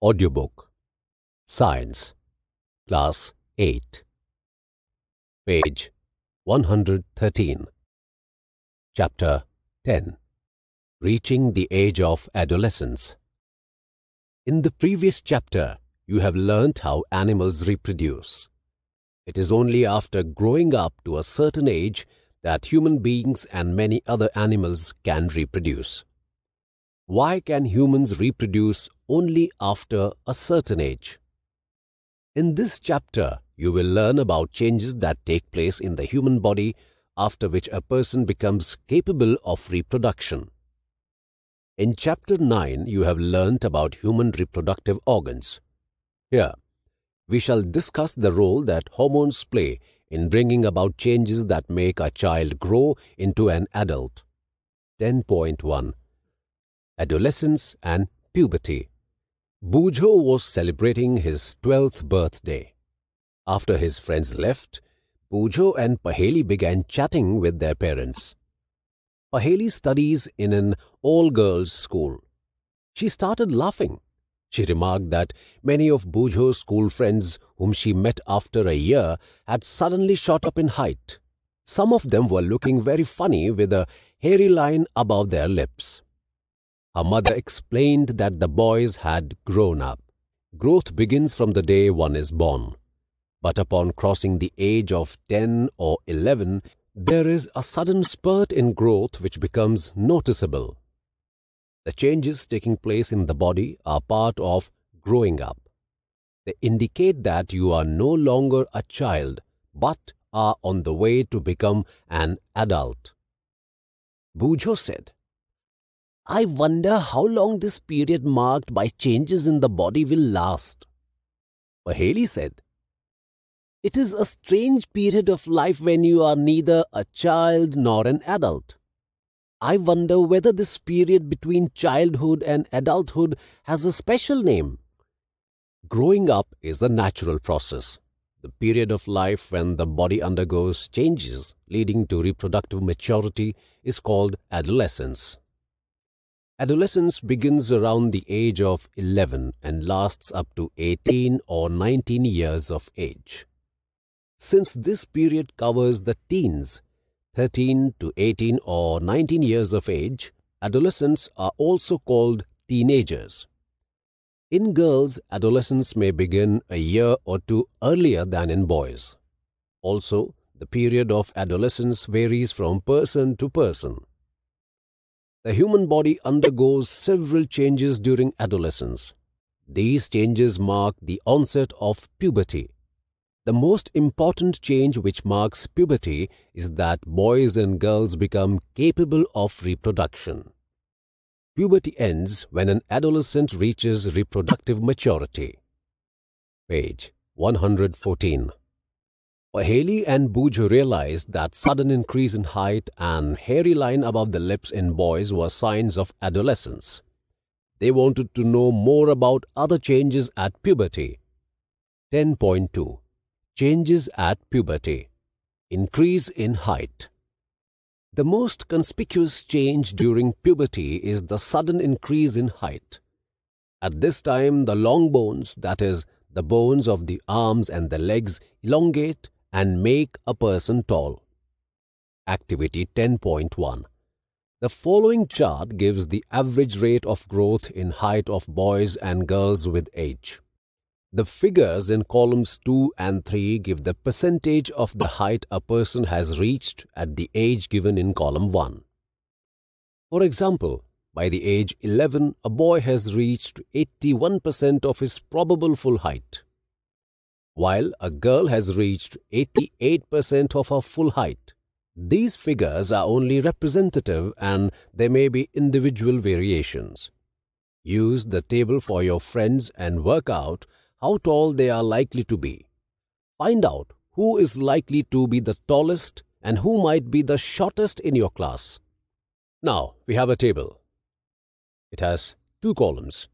Audiobook Science Class 8 Page 113 Chapter 10 Reaching the Age of Adolescence In the previous chapter, you have learnt how animals reproduce. It is only after growing up to a certain age that human beings and many other animals can reproduce. Why can humans reproduce only after a certain age? In this chapter, you will learn about changes that take place in the human body after which a person becomes capable of reproduction. In chapter 9, you have learnt about human reproductive organs. Here, we shall discuss the role that hormones play in bringing about changes that make a child grow into an adult. 10.1 adolescence, and puberty. Bujo was celebrating his 12th birthday. After his friends left, Bujo and Paheli began chatting with their parents. Paheli studies in an all-girls school. She started laughing. She remarked that many of Bujo's school friends whom she met after a year had suddenly shot up in height. Some of them were looking very funny with a hairy line above their lips. Our mother explained that the boys had grown up. Growth begins from the day one is born. But upon crossing the age of 10 or 11, there is a sudden spurt in growth which becomes noticeable. The changes taking place in the body are part of growing up. They indicate that you are no longer a child but are on the way to become an adult. Bujo said, I wonder how long this period marked by changes in the body will last. Mahali said, It is a strange period of life when you are neither a child nor an adult. I wonder whether this period between childhood and adulthood has a special name. Growing up is a natural process, the period of life when the body undergoes changes leading to reproductive maturity is called adolescence. Adolescence begins around the age of 11 and lasts up to 18 or 19 years of age. Since this period covers the teens, 13 to 18 or 19 years of age, adolescents are also called teenagers. In girls, adolescence may begin a year or two earlier than in boys. Also, the period of adolescence varies from person to person. The human body undergoes several changes during adolescence. These changes mark the onset of puberty. The most important change which marks puberty is that boys and girls become capable of reproduction. Puberty ends when an adolescent reaches reproductive maturity. Page 114. Haley and Booge realized that sudden increase in height and hairy line above the lips in boys were signs of adolescence. They wanted to know more about other changes at puberty. 10.2 Changes at puberty Increase in height The most conspicuous change during puberty is the sudden increase in height. At this time, the long bones, that is, the bones of the arms and the legs, elongate and make a person tall. Activity 10.1 The following chart gives the average rate of growth in height of boys and girls with age. The figures in columns 2 and 3 give the percentage of the height a person has reached at the age given in column 1. For example, by the age 11, a boy has reached 81% of his probable full height while a girl has reached 88% of her full height. These figures are only representative and there may be individual variations. Use the table for your friends and work out how tall they are likely to be. Find out who is likely to be the tallest and who might be the shortest in your class. Now we have a table. It has two columns.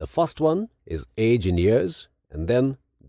The first one is age in years and then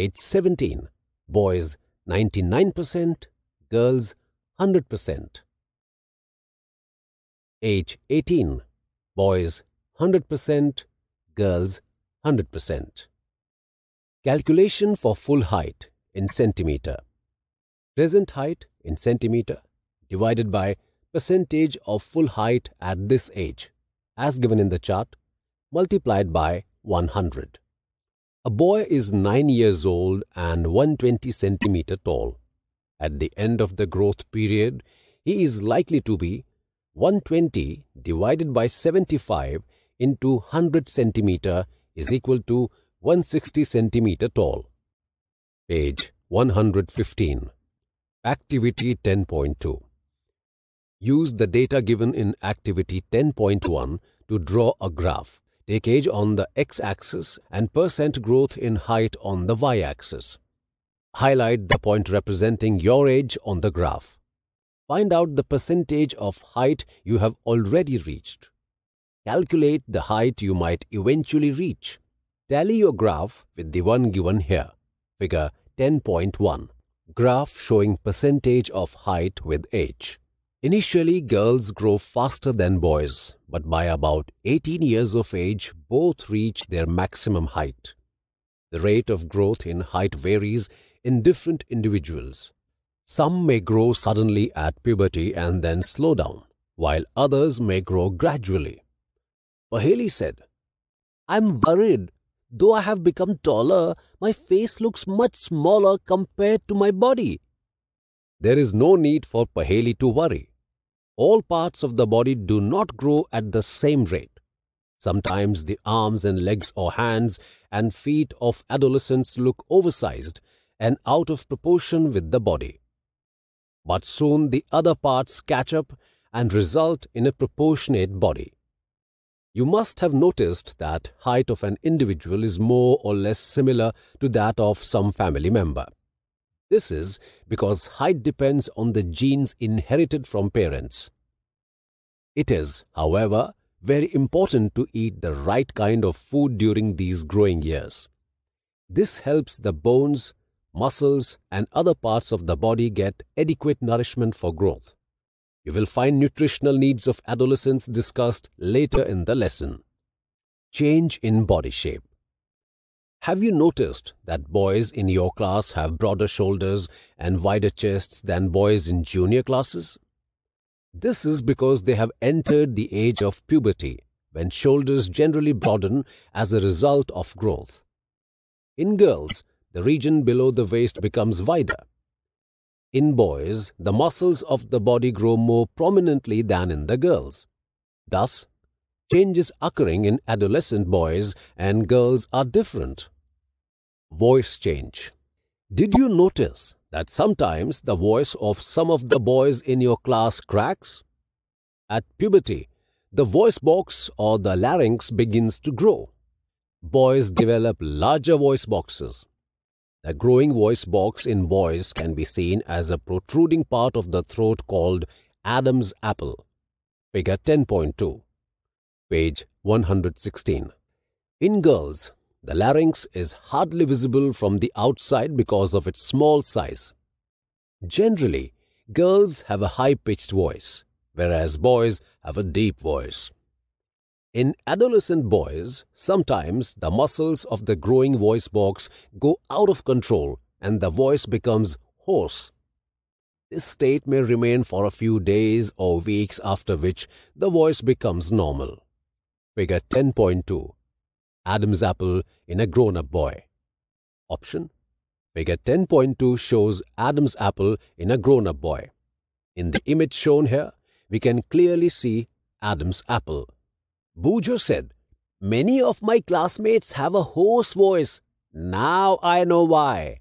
Age 17, boys 99%, girls 100%. Age 18, boys 100%, girls 100%. Calculation for full height in centimeter. Present height in centimeter divided by percentage of full height at this age as given in the chart multiplied by 100. A boy is 9 years old and 120 centimeter tall. At the end of the growth period, he is likely to be 120 divided by 75 into 100 centimeter is equal to 160 centimeter tall. Page 115. Activity 10.2. Use the data given in Activity 10.1 to draw a graph. Take age on the x-axis and percent growth in height on the y-axis. Highlight the point representing your age on the graph. Find out the percentage of height you have already reached. Calculate the height you might eventually reach. Tally your graph with the one given here, figure 10.1, graph showing percentage of height with age. Initially, girls grow faster than boys but by about 18 years of age, both reach their maximum height. The rate of growth in height varies in different individuals. Some may grow suddenly at puberty and then slow down, while others may grow gradually. Paheli said, I'm worried. Though I have become taller, my face looks much smaller compared to my body. There is no need for Paheli to worry all parts of the body do not grow at the same rate. Sometimes the arms and legs or hands and feet of adolescents look oversized and out of proportion with the body. But soon the other parts catch up and result in a proportionate body. You must have noticed that height of an individual is more or less similar to that of some family member. This is because height depends on the genes inherited from parents. It is, however, very important to eat the right kind of food during these growing years. This helps the bones, muscles, and other parts of the body get adequate nourishment for growth. You will find nutritional needs of adolescents discussed later in the lesson. Change in body shape. Have you noticed that boys in your class have broader shoulders and wider chests than boys in junior classes? This is because they have entered the age of puberty, when shoulders generally broaden as a result of growth. In girls, the region below the waist becomes wider. In boys, the muscles of the body grow more prominently than in the girls. Thus, changes occurring in adolescent boys and girls are different. Voice change. Did you notice that sometimes the voice of some of the boys in your class cracks? At puberty, the voice box or the larynx begins to grow. Boys develop larger voice boxes. The growing voice box in boys can be seen as a protruding part of the throat called Adam's apple. Figure 10.2 page 116. In girls, the larynx is hardly visible from the outside because of its small size. Generally, girls have a high-pitched voice, whereas boys have a deep voice. In adolescent boys, sometimes the muscles of the growing voice box go out of control and the voice becomes hoarse. This state may remain for a few days or weeks after which the voice becomes normal. Figure 10.2 Adam's apple in a grown up boy. Option Figure 10.2 shows Adam's apple in a grown up boy. In the image shown here, we can clearly see Adam's apple. Bujo said, Many of my classmates have a hoarse voice. Now I know why.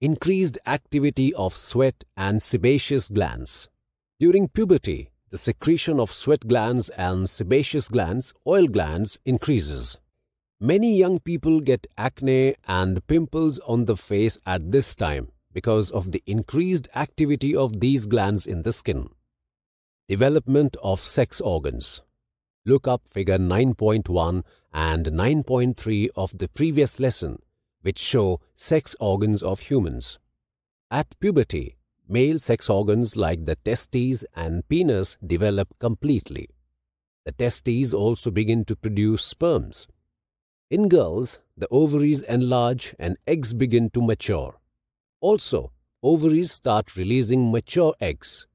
Increased activity of sweat and sebaceous glands. During puberty, the secretion of sweat glands and sebaceous glands, oil glands, increases. Many young people get acne and pimples on the face at this time because of the increased activity of these glands in the skin. Development of sex organs. Look up figure 9.1 and 9.3 of the previous lesson, which show sex organs of humans. At puberty, male sex organs like the testes and penis develop completely. The testes also begin to produce sperms. In girls, the ovaries enlarge and eggs begin to mature. Also, ovaries start releasing mature eggs,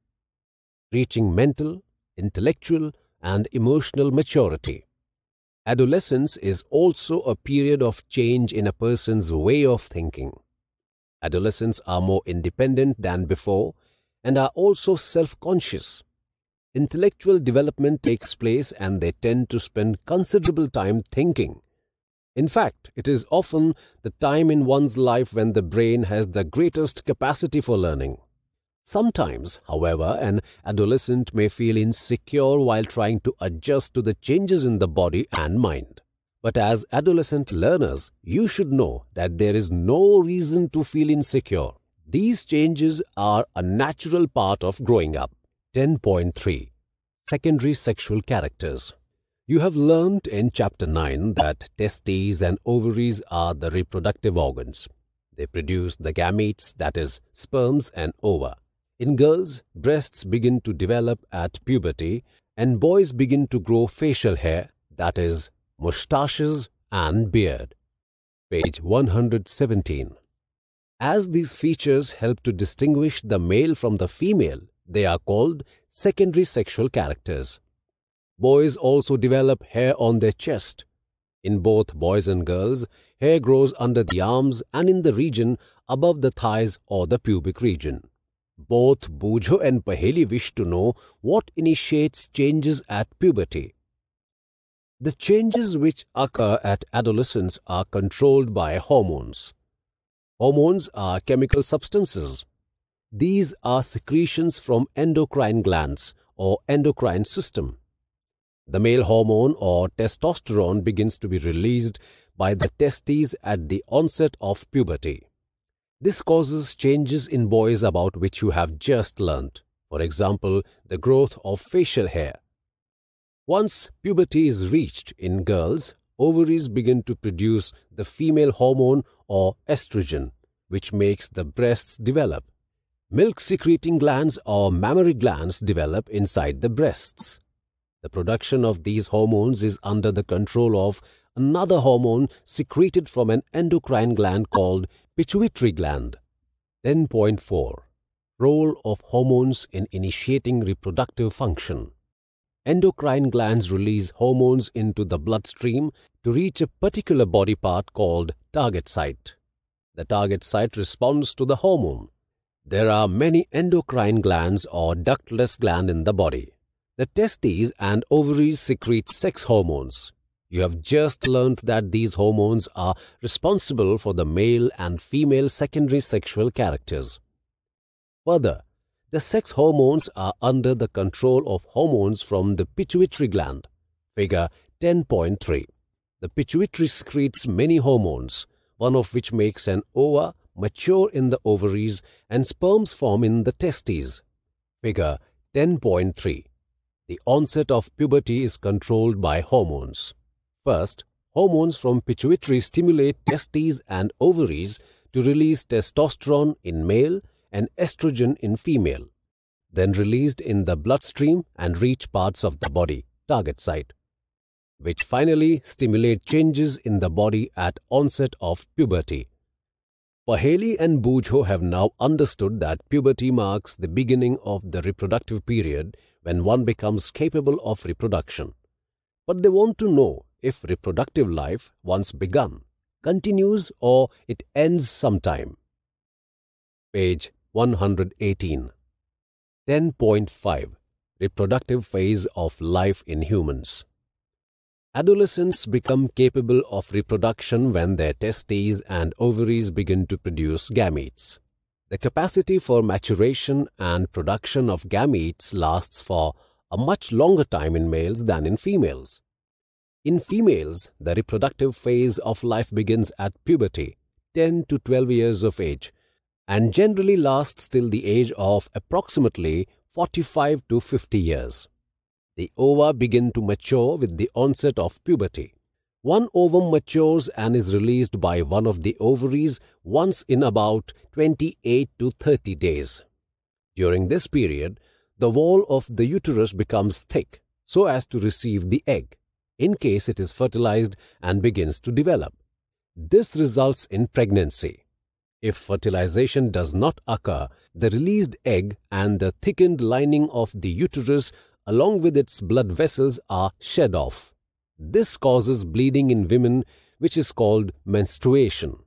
reaching mental, intellectual, and emotional maturity. Adolescence is also a period of change in a person's way of thinking. Adolescents are more independent than before and are also self conscious. Intellectual development takes place and they tend to spend considerable time thinking. In fact, it is often the time in one's life when the brain has the greatest capacity for learning. Sometimes, however, an adolescent may feel insecure while trying to adjust to the changes in the body and mind. But as adolescent learners, you should know that there is no reason to feel insecure. These changes are a natural part of growing up. 10.3 Secondary Sexual Characters You have learned in Chapter 9 that testes and ovaries are the reproductive organs. They produce the gametes, that is, sperms and ova. In girls, breasts begin to develop at puberty, and boys begin to grow facial hair, that is, moustaches, and beard. Page 117. As these features help to distinguish the male from the female, they are called secondary sexual characters. Boys also develop hair on their chest. In both boys and girls, hair grows under the arms and in the region above the thighs or the pubic region. Both Bujo and Paheli wish to know what initiates changes at puberty. The changes which occur at adolescence are controlled by hormones. Hormones are chemical substances. These are secretions from endocrine glands or endocrine system. The male hormone or testosterone begins to be released by the testes at the onset of puberty. This causes changes in boys about which you have just learnt. For example, the growth of facial hair. Once puberty is reached in girls, ovaries begin to produce the female hormone or estrogen, which makes the breasts develop. Milk secreting glands or mammary glands develop inside the breasts. The production of these hormones is under the control of another hormone secreted from an endocrine gland called pituitary gland. 10.4 Role of hormones in initiating reproductive function endocrine glands release hormones into the bloodstream to reach a particular body part called target site. The target site responds to the hormone. There are many endocrine glands or ductless gland in the body. The testes and ovaries secrete sex hormones. You have just learned that these hormones are responsible for the male and female secondary sexual characters. Further, the sex hormones are under the control of hormones from the pituitary gland. Figure 10.3. The pituitary secretes many hormones, one of which makes an ova mature in the ovaries and sperms form in the testes. Figure 10.3. The onset of puberty is controlled by hormones. First, hormones from pituitary stimulate testes and ovaries to release testosterone in male and estrogen in female, then released in the bloodstream and reach parts of the body, target site, which finally stimulate changes in the body at onset of puberty. Paheli and Bujho have now understood that puberty marks the beginning of the reproductive period when one becomes capable of reproduction. But they want to know if reproductive life, once begun, continues or it ends sometime. Page 118. 10.5 Reproductive phase of life in humans. Adolescents become capable of reproduction when their testes and ovaries begin to produce gametes. The capacity for maturation and production of gametes lasts for a much longer time in males than in females. In females, the reproductive phase of life begins at puberty, 10 to 12 years of age, and generally lasts till the age of approximately 45 to 50 years. The ova begin to mature with the onset of puberty. One ovum matures and is released by one of the ovaries once in about 28 to 30 days. During this period, the wall of the uterus becomes thick so as to receive the egg, in case it is fertilized and begins to develop. This results in pregnancy. If fertilization does not occur, the released egg and the thickened lining of the uterus along with its blood vessels are shed off. This causes bleeding in women which is called menstruation.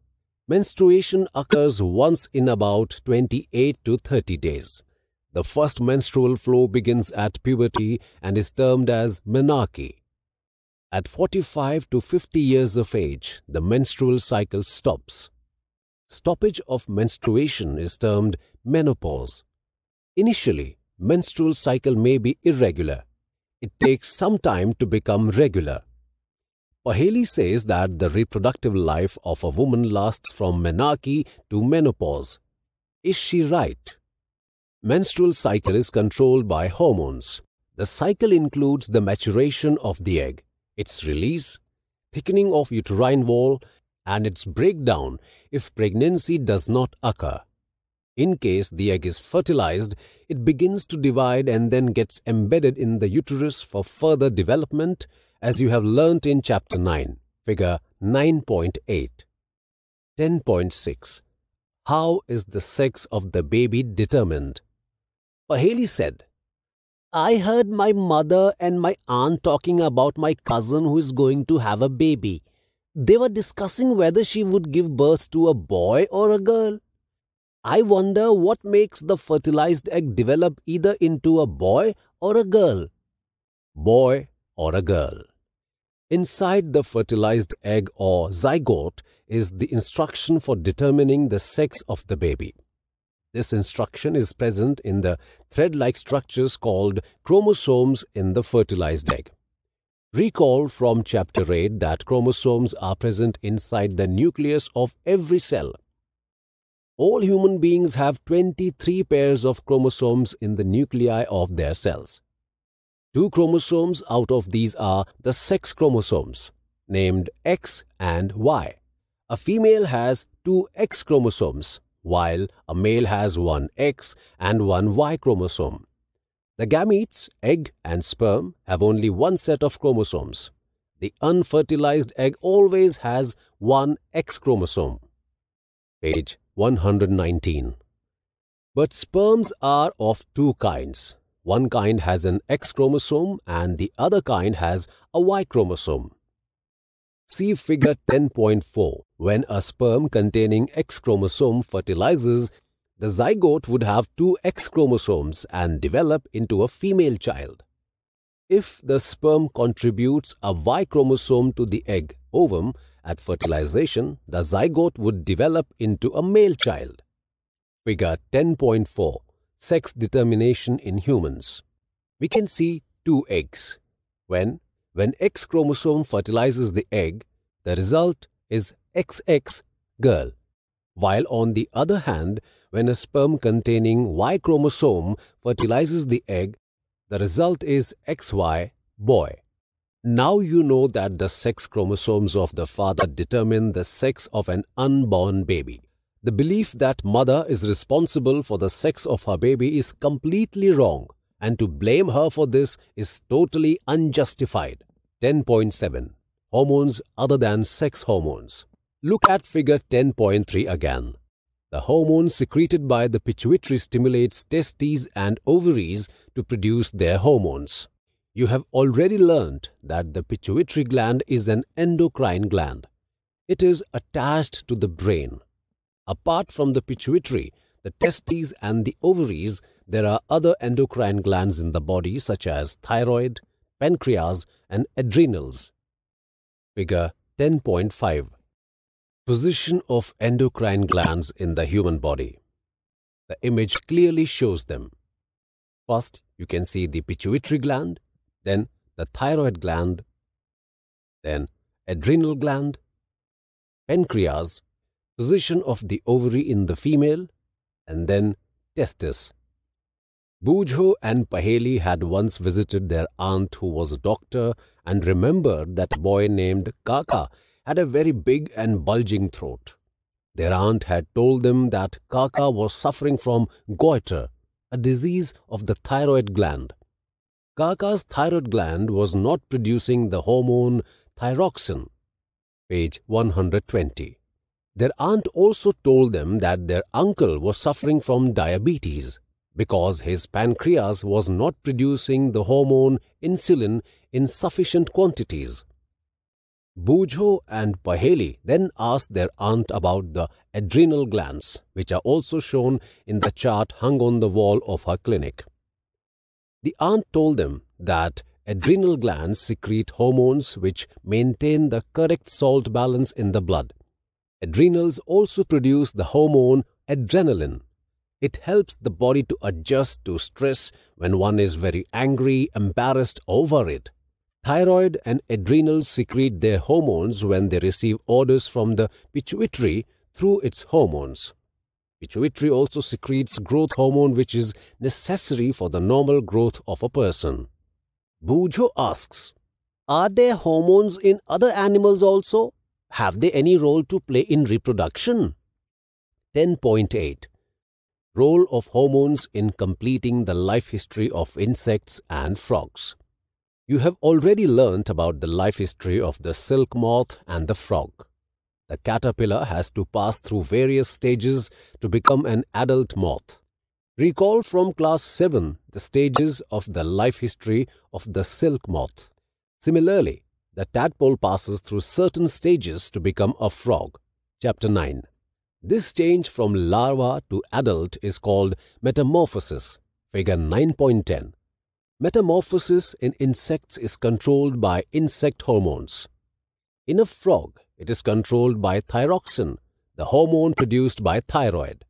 Menstruation occurs once in about 28 to 30 days. The first menstrual flow begins at puberty and is termed as menarche. At 45 to 50 years of age, the menstrual cycle stops. Stoppage of menstruation is termed menopause. Initially, menstrual cycle may be irregular. It takes some time to become regular. Paheli says that the reproductive life of a woman lasts from menarche to menopause. Is she right? Menstrual cycle is controlled by hormones. The cycle includes the maturation of the egg, its release, thickening of uterine wall and its breakdown if pregnancy does not occur. In case the egg is fertilized, it begins to divide and then gets embedded in the uterus for further development, as you have learnt in Chapter 9, Figure 9.8. 10.6 How is the sex of the baby determined? Paheli said, I heard my mother and my aunt talking about my cousin who is going to have a baby. They were discussing whether she would give birth to a boy or a girl. I wonder what makes the fertilized egg develop either into a boy or a girl. Boy or a girl. Inside the fertilized egg or zygote is the instruction for determining the sex of the baby. This instruction is present in the thread like structures called chromosomes in the fertilized egg. Recall from chapter 8 that chromosomes are present inside the nucleus of every cell. All human beings have 23 pairs of chromosomes in the nuclei of their cells. Two chromosomes out of these are the sex chromosomes, named X and Y. A female has two X chromosomes, while a male has one X and one Y chromosome. The gametes, egg and sperm have only one set of chromosomes. The unfertilized egg always has one X chromosome. Page 119. But sperms are of two kinds. One kind has an X chromosome and the other kind has a Y chromosome. See figure 10.4. When a sperm containing X chromosome fertilizes, the zygote would have two X chromosomes and develop into a female child. If the sperm contributes a Y chromosome to the egg ovum at fertilization, the zygote would develop into a male child. Figure 10.4 Sex Determination in Humans We can see two eggs. When? When X chromosome fertilizes the egg, the result is XX girl while on the other hand, when a sperm containing Y chromosome fertilizes the egg, the result is XY boy. Now you know that the sex chromosomes of the father determine the sex of an unborn baby. The belief that mother is responsible for the sex of her baby is completely wrong and to blame her for this is totally unjustified. 10.7 Hormones other than sex hormones. Look at figure 10.3 again. The hormone secreted by the pituitary stimulates testes and ovaries to produce their hormones. You have already learned that the pituitary gland is an endocrine gland. It is attached to the brain. Apart from the pituitary, the testes and the ovaries, there are other endocrine glands in the body such as thyroid, pancreas and adrenals. Figure 10.5 Position of endocrine glands in the human body. The image clearly shows them. First, you can see the pituitary gland, then the thyroid gland, then adrenal gland, pancreas, position of the ovary in the female, and then testis. Bujho and Paheli had once visited their aunt who was a doctor and remembered that boy named Kaka had a very big and bulging throat. Their aunt had told them that Kaka was suffering from goiter, a disease of the thyroid gland. Kaka's thyroid gland was not producing the hormone thyroxin. Page 120. Their aunt also told them that their uncle was suffering from diabetes because his pancreas was not producing the hormone insulin in sufficient quantities. Bujho and Paheli then asked their aunt about the adrenal glands, which are also shown in the chart hung on the wall of her clinic. The aunt told them that adrenal glands secrete hormones which maintain the correct salt balance in the blood. Adrenals also produce the hormone adrenaline. It helps the body to adjust to stress when one is very angry, embarrassed over it. Thyroid and adrenals secrete their hormones when they receive orders from the pituitary through its hormones. Pituitary also secretes growth hormone which is necessary for the normal growth of a person. Bujo asks, Are there hormones in other animals also? Have they any role to play in reproduction? 10.8 Role of hormones in completing the life history of insects and frogs. You have already learnt about the life history of the silk moth and the frog. The caterpillar has to pass through various stages to become an adult moth. Recall from class 7 the stages of the life history of the silk moth. Similarly, the tadpole passes through certain stages to become a frog. Chapter 9. This change from larva to adult is called metamorphosis. Figure 9.10. Metamorphosis in insects is controlled by insect hormones. In a frog, it is controlled by thyroxin, the hormone produced by thyroid.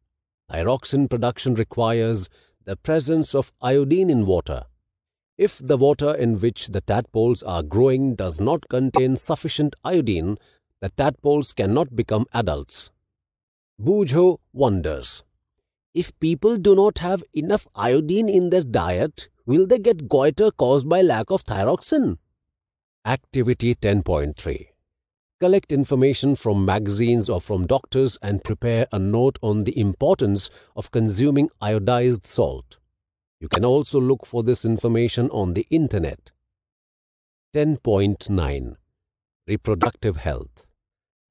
Thyroxin production requires the presence of iodine in water. If the water in which the tadpoles are growing does not contain sufficient iodine, the tadpoles cannot become adults. Bujo wonders If people do not have enough iodine in their diet, will they get goiter caused by lack of thyroxin? Activity 10.3 Collect information from magazines or from doctors and prepare a note on the importance of consuming iodized salt. You can also look for this information on the internet. 10.9 Reproductive Health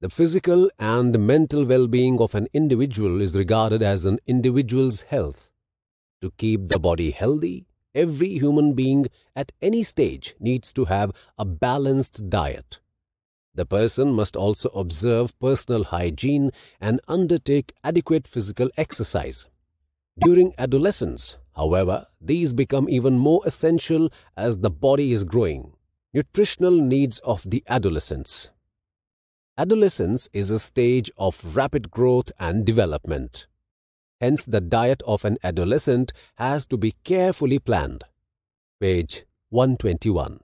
The physical and mental well being of an individual is regarded as an individual's health. To keep the body healthy, Every human being at any stage needs to have a balanced diet. The person must also observe personal hygiene and undertake adequate physical exercise. During adolescence, however, these become even more essential as the body is growing. Nutritional needs of the adolescents. Adolescence is a stage of rapid growth and development. Hence, the diet of an adolescent has to be carefully planned. Page 121.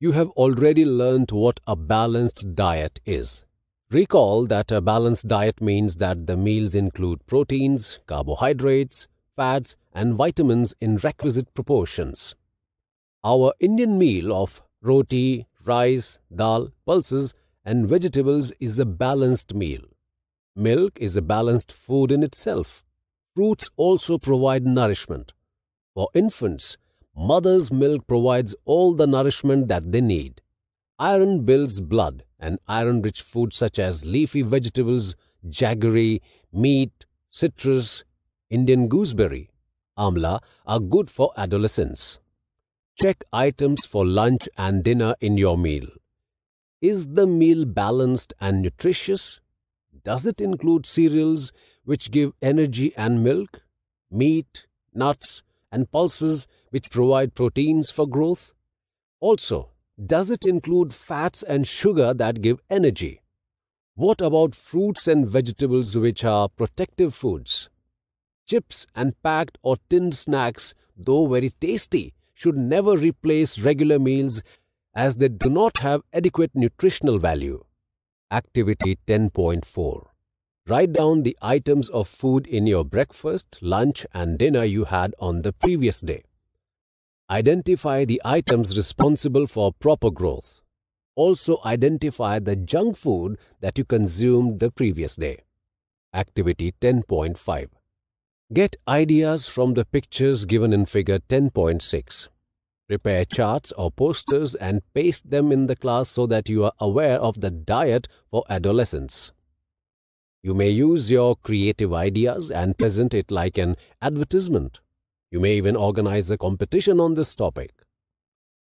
You have already learned what a balanced diet is. Recall that a balanced diet means that the meals include proteins, carbohydrates, fats, and vitamins in requisite proportions. Our Indian meal of roti, rice, dal, pulses, and vegetables is a balanced meal. Milk is a balanced food in itself. Fruits also provide nourishment. For infants, mother's milk provides all the nourishment that they need. Iron builds blood, and iron rich foods such as leafy vegetables, jaggery, meat, citrus, Indian gooseberry, amla are good for adolescents. Check items for lunch and dinner in your meal. Is the meal balanced and nutritious? does it include cereals which give energy and milk, meat, nuts, and pulses which provide proteins for growth? Also, does it include fats and sugar that give energy? What about fruits and vegetables which are protective foods? Chips and packed or tinned snacks, though very tasty, should never replace regular meals as they do not have adequate nutritional value. Activity 10.4 Write down the items of food in your breakfast, lunch, and dinner you had on the previous day. Identify the items responsible for proper growth. Also, identify the junk food that you consumed the previous day. Activity 10.5 Get ideas from the pictures given in Figure 10.6. Prepare charts or posters and paste them in the class so that you are aware of the diet for adolescents. You may use your creative ideas and present it like an advertisement. You may even organize a competition on this topic.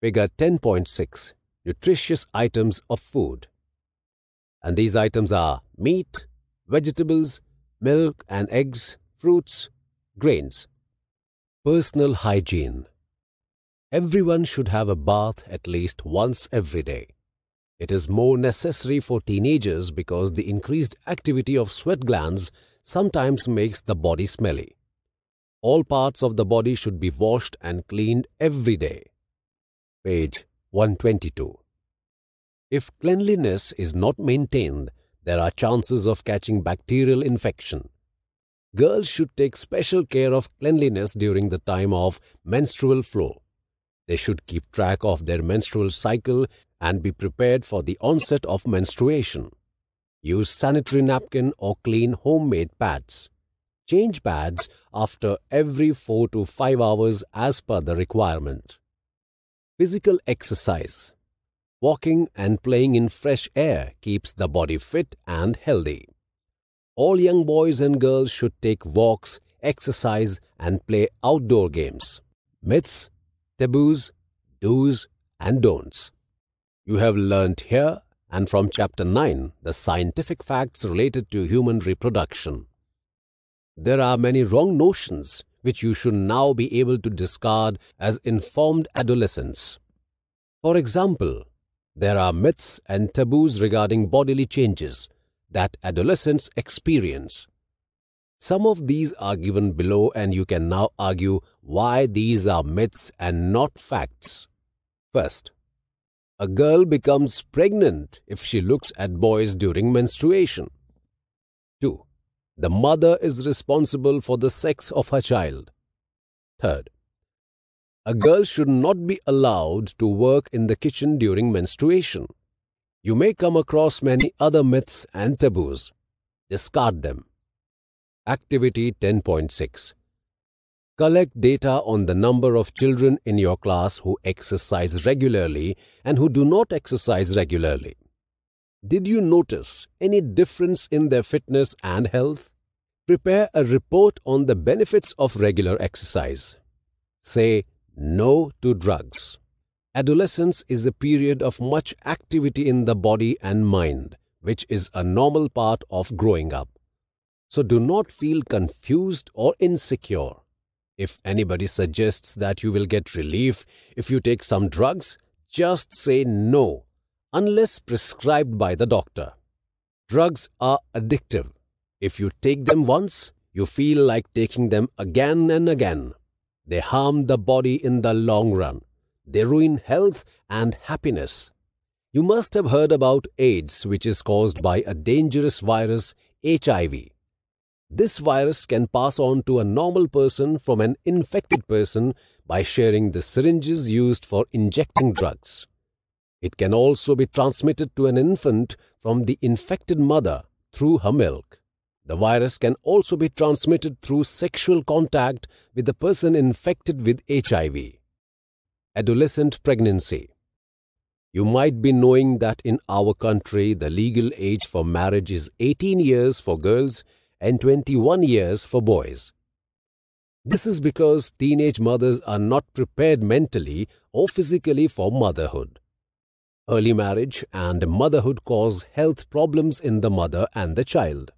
Figure 10.6 Nutritious Items of Food. And these items are meat, vegetables, milk and eggs, fruits, grains. Personal hygiene. Everyone should have a bath at least once every day. It is more necessary for teenagers because the increased activity of sweat glands sometimes makes the body smelly. All parts of the body should be washed and cleaned every day. Page 122. If cleanliness is not maintained, there are chances of catching bacterial infection. Girls should take special care of cleanliness during the time of menstrual flow. They should keep track of their menstrual cycle and be prepared for the onset of menstruation. Use sanitary napkin or clean homemade pads. Change pads after every 4 to 5 hours as per the requirement. Physical exercise. Walking and playing in fresh air keeps the body fit and healthy. All young boys and girls should take walks, exercise, and play outdoor games. Myths taboos, do's, and don'ts. You have learnt here and from Chapter 9 the scientific facts related to human reproduction. There are many wrong notions which you should now be able to discard as informed adolescents. For example, there are myths and taboos regarding bodily changes that adolescents experience. Some of these are given below, and you can now argue why these are myths and not facts. First, a girl becomes pregnant if she looks at boys during menstruation. 2. The mother is responsible for the sex of her child. Third, a girl should not be allowed to work in the kitchen during menstruation. You may come across many other myths and taboos. Discard them. Activity 10.6 Collect data on the number of children in your class who exercise regularly and who do not exercise regularly. Did you notice any difference in their fitness and health? Prepare a report on the benefits of regular exercise. Say no to drugs. Adolescence is a period of much activity in the body and mind, which is a normal part of growing up. So do not feel confused or insecure. If anybody suggests that you will get relief if you take some drugs, just say no, unless prescribed by the doctor. Drugs are addictive. If you take them once, you feel like taking them again and again. They harm the body in the long run. They ruin health and happiness. You must have heard about AIDS, which is caused by a dangerous virus, HIV. This virus can pass on to a normal person from an infected person by sharing the syringes used for injecting drugs. It can also be transmitted to an infant from the infected mother through her milk. The virus can also be transmitted through sexual contact with the person infected with HIV. Adolescent pregnancy. You might be knowing that in our country, the legal age for marriage is 18 years for girls and 21 years for boys. This is because teenage mothers are not prepared mentally or physically for motherhood. Early marriage and motherhood cause health problems in the mother and the child.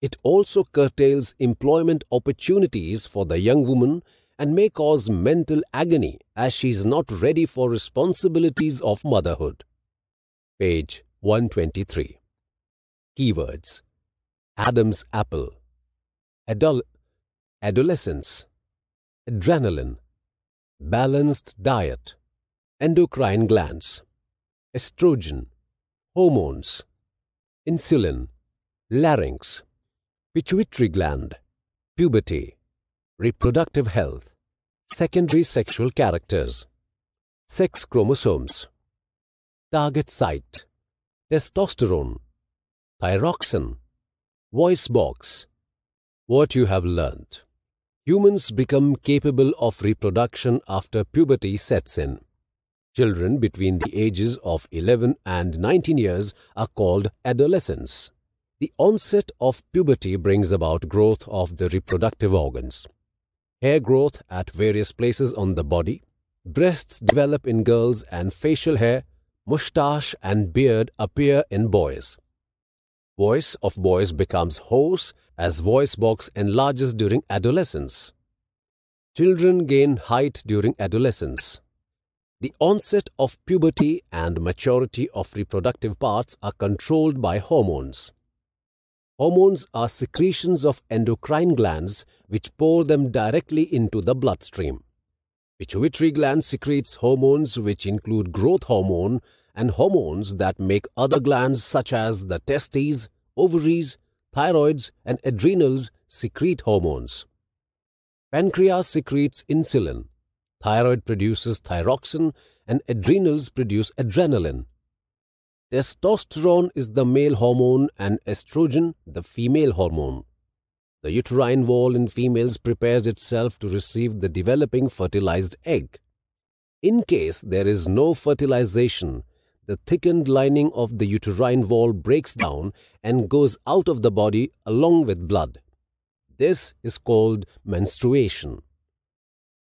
It also curtails employment opportunities for the young woman and may cause mental agony as she is not ready for responsibilities of motherhood. Page 123. Keywords Adam's apple, adol adolescence, adrenaline, balanced diet, endocrine glands, estrogen, hormones, insulin, larynx, pituitary gland, puberty, reproductive health, secondary sexual characters, sex chromosomes, target site, testosterone, thyroxin, Voice box. What you have learned. Humans become capable of reproduction after puberty sets in. Children between the ages of 11 and 19 years are called adolescents. The onset of puberty brings about growth of the reproductive organs. Hair growth at various places on the body, breasts develop in girls and facial hair, mustache and beard appear in boys. Voice of boys becomes hoarse as voice box enlarges during adolescence. Children gain height during adolescence. The onset of puberty and maturity of reproductive parts are controlled by hormones. Hormones are secretions of endocrine glands which pour them directly into the bloodstream. Pituitary gland secretes hormones which include growth hormone, and hormones that make other glands such as the testes, ovaries, thyroids, and adrenals secrete hormones. Pancreas secretes insulin, thyroid produces thyroxin, and adrenals produce adrenaline. Testosterone is the male hormone and estrogen the female hormone. The uterine wall in females prepares itself to receive the developing fertilized egg. In case there is no fertilization, the thickened lining of the uterine wall breaks down and goes out of the body along with blood. This is called menstruation.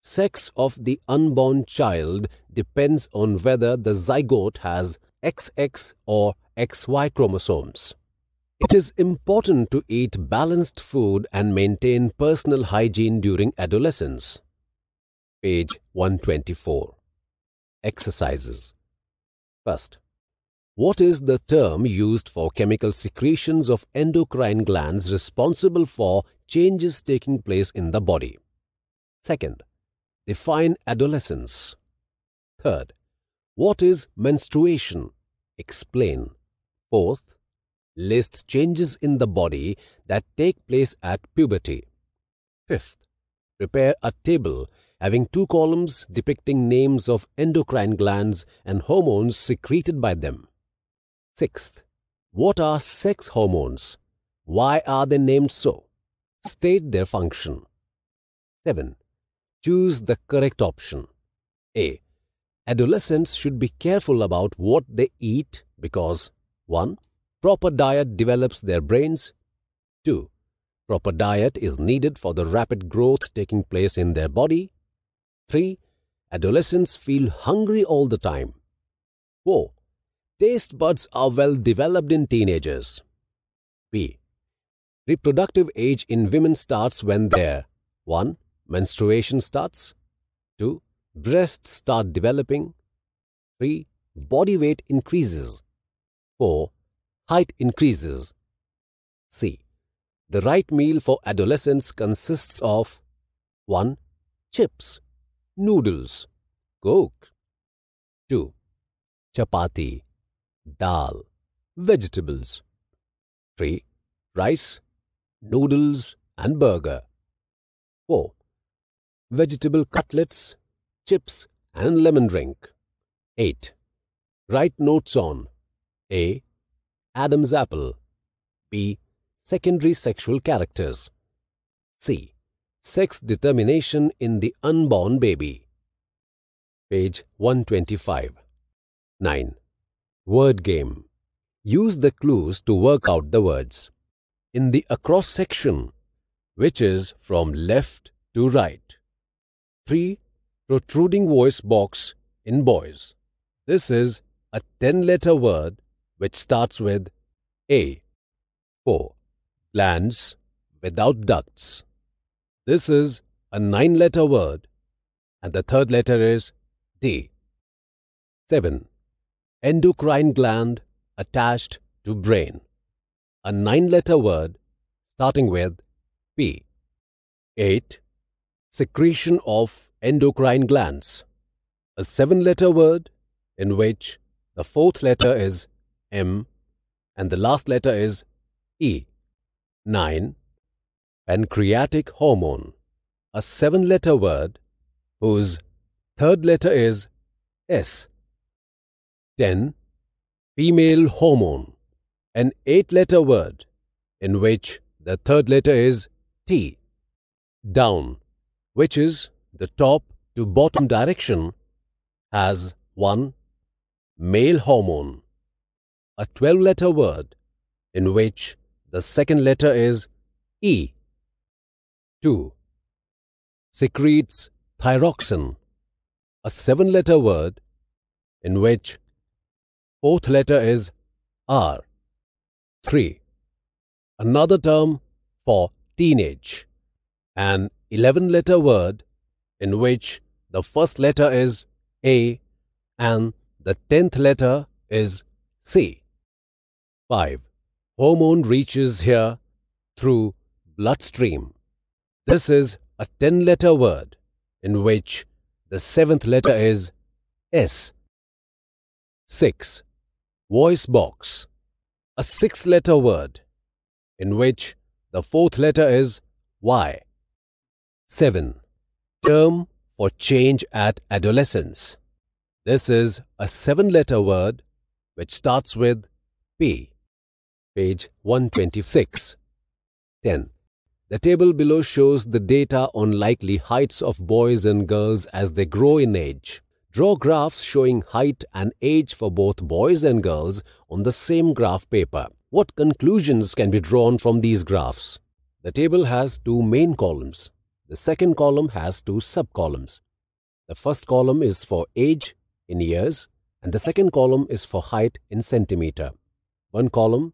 Sex of the unborn child depends on whether the zygote has XX or XY chromosomes. It is important to eat balanced food and maintain personal hygiene during adolescence. Page 124. Exercises First, what is the term used for chemical secretions of endocrine glands responsible for changes taking place in the body? Second, define adolescence. Third, what is menstruation? Explain. Fourth, list changes in the body that take place at puberty. Fifth, prepare a table having two columns depicting names of endocrine glands and hormones secreted by them. Sixth, what are sex hormones? Why are they named so? State their function. 7. Choose the correct option. A. Adolescents should be careful about what they eat because 1. Proper diet develops their brains. 2. Proper diet is needed for the rapid growth taking place in their body. 3. Adolescents feel hungry all the time. 4. Taste buds are well developed in teenagers. B. Reproductive age in women starts when their 1. Menstruation starts. 2. Breasts start developing. 3. Body weight increases. 4. Height increases. C. The right meal for adolescents consists of 1. Chips noodles, coke. 2. Chapati, dal, vegetables. 3. Rice, noodles and burger. 4. Vegetable cutlets, chips and lemon drink. 8. Write notes on A. Adam's apple. B. Secondary sexual characters. C. Sex Determination in the Unborn Baby. Page 125. 9. Word Game. Use the clues to work out the words. In the across section, which is from left to right. 3. Protruding voice box in boys. This is a 10 letter word which starts with A. 4. Glands without ducts. This is a nine letter word, and the third letter is D. 7. Endocrine gland attached to brain. A nine letter word starting with P. 8. Secretion of endocrine glands. A seven letter word in which the fourth letter is M and the last letter is E. 9 Pancreatic hormone, a seven letter word whose third letter is S. 10. Female hormone, an eight letter word in which the third letter is T. Down, which is the top to bottom direction, has 1. Male hormone, a 12 letter word in which the second letter is E. 2. Secretes thyroxin, a seven letter word in which fourth letter is R. 3. Another term for teenage, an 11 letter word in which the first letter is A and the 10th letter is C. 5. Hormone reaches here through bloodstream. This is a 10 letter word in which the seventh letter is S. 6. Voice box. A six letter word in which the fourth letter is Y. 7. Term for change at adolescence. This is a seven letter word which starts with P. Page 126. 10. The table below shows the data on likely heights of boys and girls as they grow in age. Draw graphs showing height and age for both boys and girls on the same graph paper. What conclusions can be drawn from these graphs? The table has two main columns. The second column has two sub-columns. The first column is for age in years and the second column is for height in centimeter. One column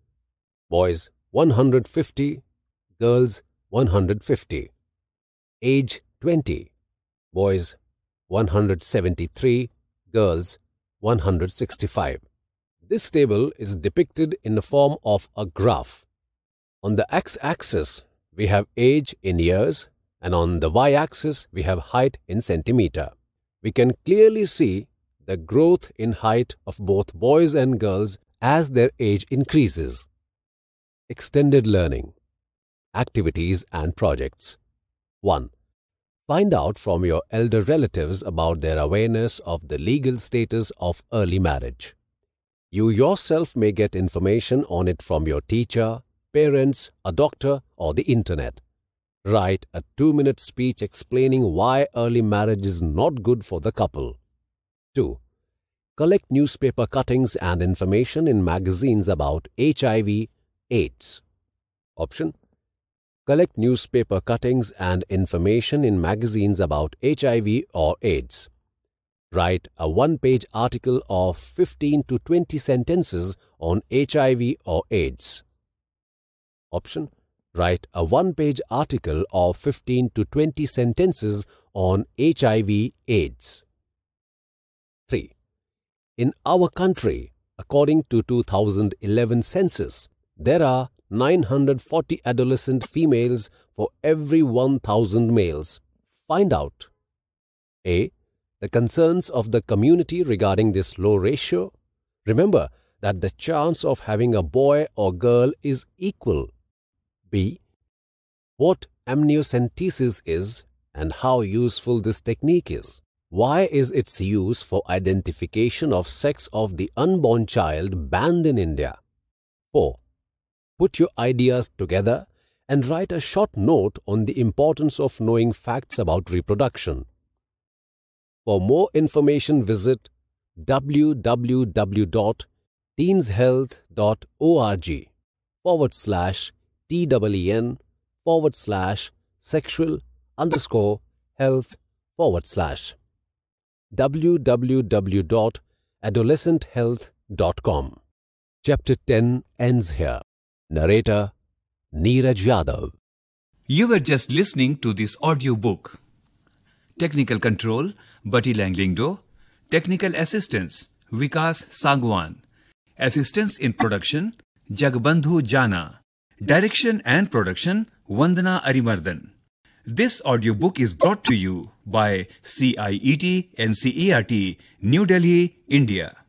boys 150, girls 150, age 20, boys 173, girls 165. This table is depicted in the form of a graph. On the x axis, we have age in years, and on the y axis, we have height in centimeter. We can clearly see the growth in height of both boys and girls as their age increases. Extended Learning Activities and Projects 1. Find out from your elder relatives about their awareness of the legal status of early marriage. You yourself may get information on it from your teacher, parents, a doctor, or the internet. Write a two minute speech explaining why early marriage is not good for the couple. 2. Collect newspaper cuttings and information in magazines about HIV, AIDS Option Collect newspaper cuttings and information in magazines about HIV or AIDS. Write a one page article of 15 to 20 sentences on HIV or AIDS. Option Write a one page article of 15 to 20 sentences on HIV AIDS. 3. In our country, according to 2011 census, there are 940 adolescent females for every 1,000 males. Find out A. The concerns of the community regarding this low ratio. Remember that the chance of having a boy or girl is equal. B. What amniocentesis is and how useful this technique is. Why is its use for identification of sex of the unborn child banned in India? 4. Put your ideas together and write a short note on the importance of knowing facts about reproduction. For more information, visit www.teenshealth.org forward slash TWN forward slash sexual underscore health forward slash www.adolescenthealth.com. Chapter 10 ends here. Narrator Neeraj Yadav. You were just listening to this audiobook. Technical control Bati Langlingdo. Technical assistance Vikas Sagwan. Assistance in production Jagbandhu Jana. Direction and production Vandana Arimardhan. This audiobook is brought to you by CIET NCERT, New Delhi, India.